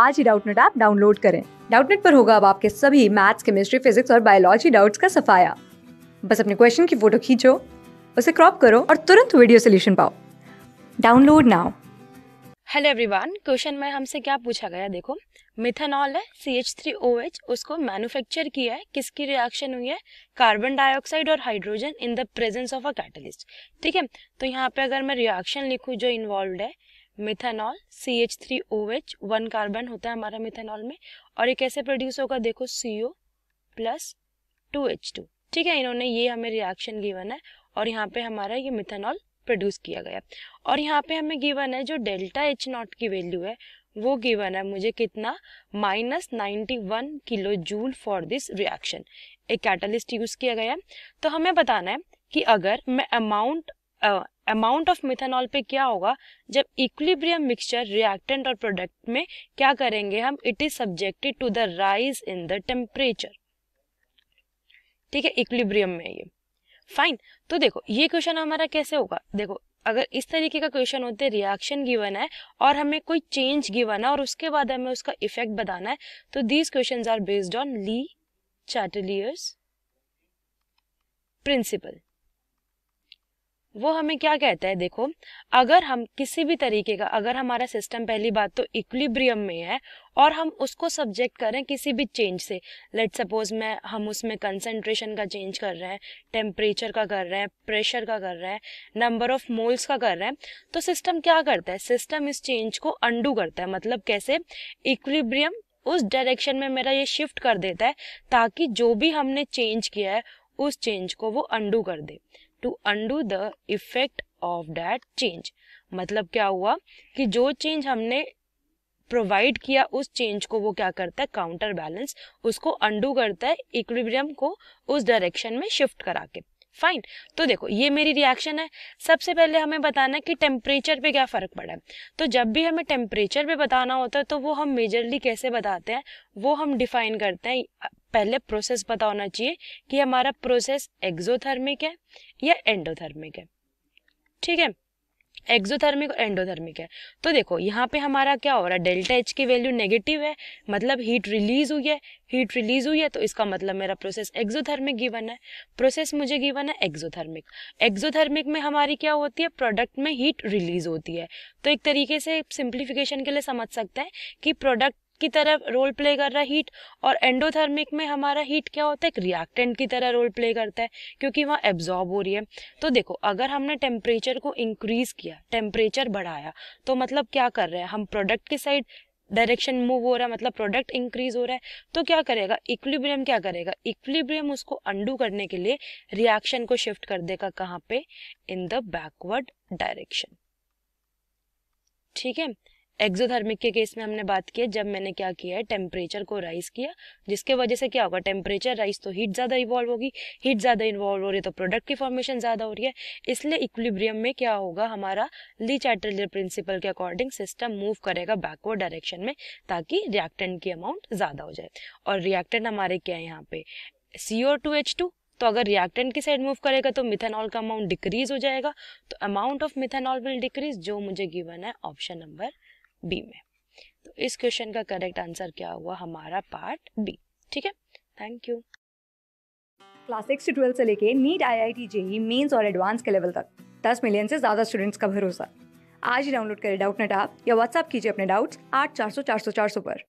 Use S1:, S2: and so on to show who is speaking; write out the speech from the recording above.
S1: आज ही Doubtnut app download करें डाउटनेट पर होगा अब आपके सभी मैथ्स केमिस्ट्री फिजिक्स और बायोलॉजी डाउट्स का सफाया बस अपने क्वेश्चन की फोटो खींचो उसे क्रॉप करो और तुरंत वीडियो सोल्यूशन पाओ download now hello everyone question में हमसे क्या पूछा गया देखो मिथेनॉल है C H three O H उसको मैन्युफैक्चर किया है किसकी रिएक्शन हुई है कार्बन डाइऑक्साइड और hydrogen in the presence of a catalyst ठीक है तो यहाँ पे अगर मैं रिएक्शन लिखूँ जो इन्वॉल्व है methanol C H three O H one carbon होता है हमारा मिथेनॉल में और ये कैसे प्रोड्यूस होगा देखो C O plus two H two ठीक है इन्होंने ये हमें रिएक्शन गिवन है और यहाँ पे हमारा ये मिथेनॉल प्रोड्यूस किया गया और यहाँ पे हमें गिवन है जो डेल्टा एच नॉट की वैल्यू है वो गिवन है मुझे कितना minus ninety one kilo joule for this reaction एक कैटलिस्ट यूज किया गया है तो हमें बताना है कि अगर मैं अमाउंट अमाउंट ऑफ मिथेनॉल पे क्या होगा जब इक्विलिब्रियम मिक्सचर रिएक्टेंट और प्रोडक्ट में क्या करेंगे हम it is subjected to the rise in the temperature ठीक है इक्विलिब्रियम में ये फाइन तो देखो ये क्वेश्चन हमारा कैसे होगा देखो अगर इस तरीके का क्वेश्चन होते है रिएक्शन गिवन है और हमें कोई चेंज गिवन है और उसके बाद हमें उसका इफेक्ट बताना है तो these question are based on Le Chatelier's principle वो हमें क्या कहता है देखो अगर हम किसी भी तरीके का अगर हमारा सिस्टम पहली बात तो इक्विलिब्रियम में है और हम उसको सब्जेक्ट करें किसी भी चेंज से लेट सपोज मैं हम उसमें कंसंट्रेशन का चेंज कर रहे हैं टेम्परेचर का कर रहे हैं प्रेशर का कर रहे हैं नंबर ऑफ मोल्स का कर रहे हैं तो सिस्टम क्या करता है सिस्टम इस चेंज को अंडू करता है मतलब कैसे इक्विलिब्रियम उस डायरेक्शन में मेरा ये शिफ्ट कर देता है ताकि जो भी हमने चेंज किया है उस चेंज को वो अंडू कर दे to undo the effect of that change मतलब क्या हुआ कि जो चेंज हमने प्रोवाइड किया उस चेंज को वो क्या करता है काउंटर बैलेंस उसको अंडू करता है इक्विब्रियम को उस डायरेक्शन में शिफ्ट करा के फाइन तो देखो ये मेरी रिएक्शन है सबसे पहले हमें बताना है कि टेम्परेचर पे क्या फ़र्क पड़ा है तो जब भी हमें टेम्परेचर पे बताना होता है तो वो हम मेजरली कैसे बताते हैं वो हम डिफाइन करते हैं पहले प्रोसेस पता होना चाहिए कि हमारा प्रोसेस एक्जोथर्मिक है या एंडोथर्मिक है ठीक है एक्जोथर्मिक और एंडोथर्मिक है तो देखो यहाँ पे हमारा क्या हो रहा है डेल्टा एच की वैल्यू नेगेटिव है मतलब हीट रिलीज हुई है हीट रिलीज हुई है तो इसका मतलब मेरा प्रोसेस एक्जोथर्मिक गिवन है प्रोसेस मुझे गिवन है एक्जोथर्मिक एक्जोथर्मिक में हमारी क्या होती है प्रोडक्ट में हीट रिलीज होती है तो एक तरीके से सिंप्लीफिकेशन के लिए समझ सकते हैं कि प्रोडक्ट की तरह रोल प्ले कर रहा है हीट और एंडोथर्मिक में हमारा हीट क्या होता है एक रिएक्टेंट की तरह रोल प्ले करता है क्योंकि वहाँ एब्जॉर्ब हो रही है तो देखो अगर हमने टेम्परेचर को इंक्रीज किया टेम्परेचर बढ़ाया तो मतलब क्या कर रहे हैं हम प्रोडक्ट की साइड डायरेक्शन मूव हो रहा है मतलब प्रोडक्ट इंक्रीज हो रहा है तो क्या करेगा इक्विलिब्रियम क्या करेगा इक्विलिब्रियम उसको अंडू करने के लिए रिएक्शन को शिफ्ट कर देगा कहाँ पे इन द बैकवर्ड डायरेक्शन ठीक है एक्सोथर्मिक के केस में हमने बात की है जब मैंने क्या किया है टेम्परेचर को राइज किया जिसके वजह से क्या होगा टेम्परेचर राइज तो हीट ज़्यादा इन्वॉल्व होगी हीट ज़्यादा इन्वॉल्व हो रही है तो प्रोडक्ट की फॉर्मेशन ज़्यादा हो रही है इसलिए इक्विलिब्रियम में क्या होगा हमारा ली चैटरलियर प्रिंसिपल के अकॉर्डिंग सिस्टम मूव करेगा बैकवर्ड डायरेक्शन में ताकि रिएक्टेंट की अमाउंट ज़्यादा हो जाए और रिएक्टेंट हमारे क्या है यहाँ पे सीओ टू एच टू तो अगर रिएक्टेंट की साइड मूव करेगा तो मिथेनॉल का अमाउंट डिक्रीज हो जाएगा तो amount of methanol will decrease जो मुझे गिवन है ऑप्शन नंबर बी में तो इस क्वेश्चन का करेक्ट आंसर क्या हुआ हमारा पार्ट बी ठीक है थैंक यू क्लास सिक्स से ट्वेल्थ से लेके NEET I I T JEE mains और एडवांस के लेवल तक दस मिलियन से ज़्यादा स्टूडेंट्स का भरोसा आज ही डाउनलोड करें डाउट नेट आप या व्हाट्सअप कीजिए अपने डाउट्स आठ चार सौ चार सौ चार सौ पर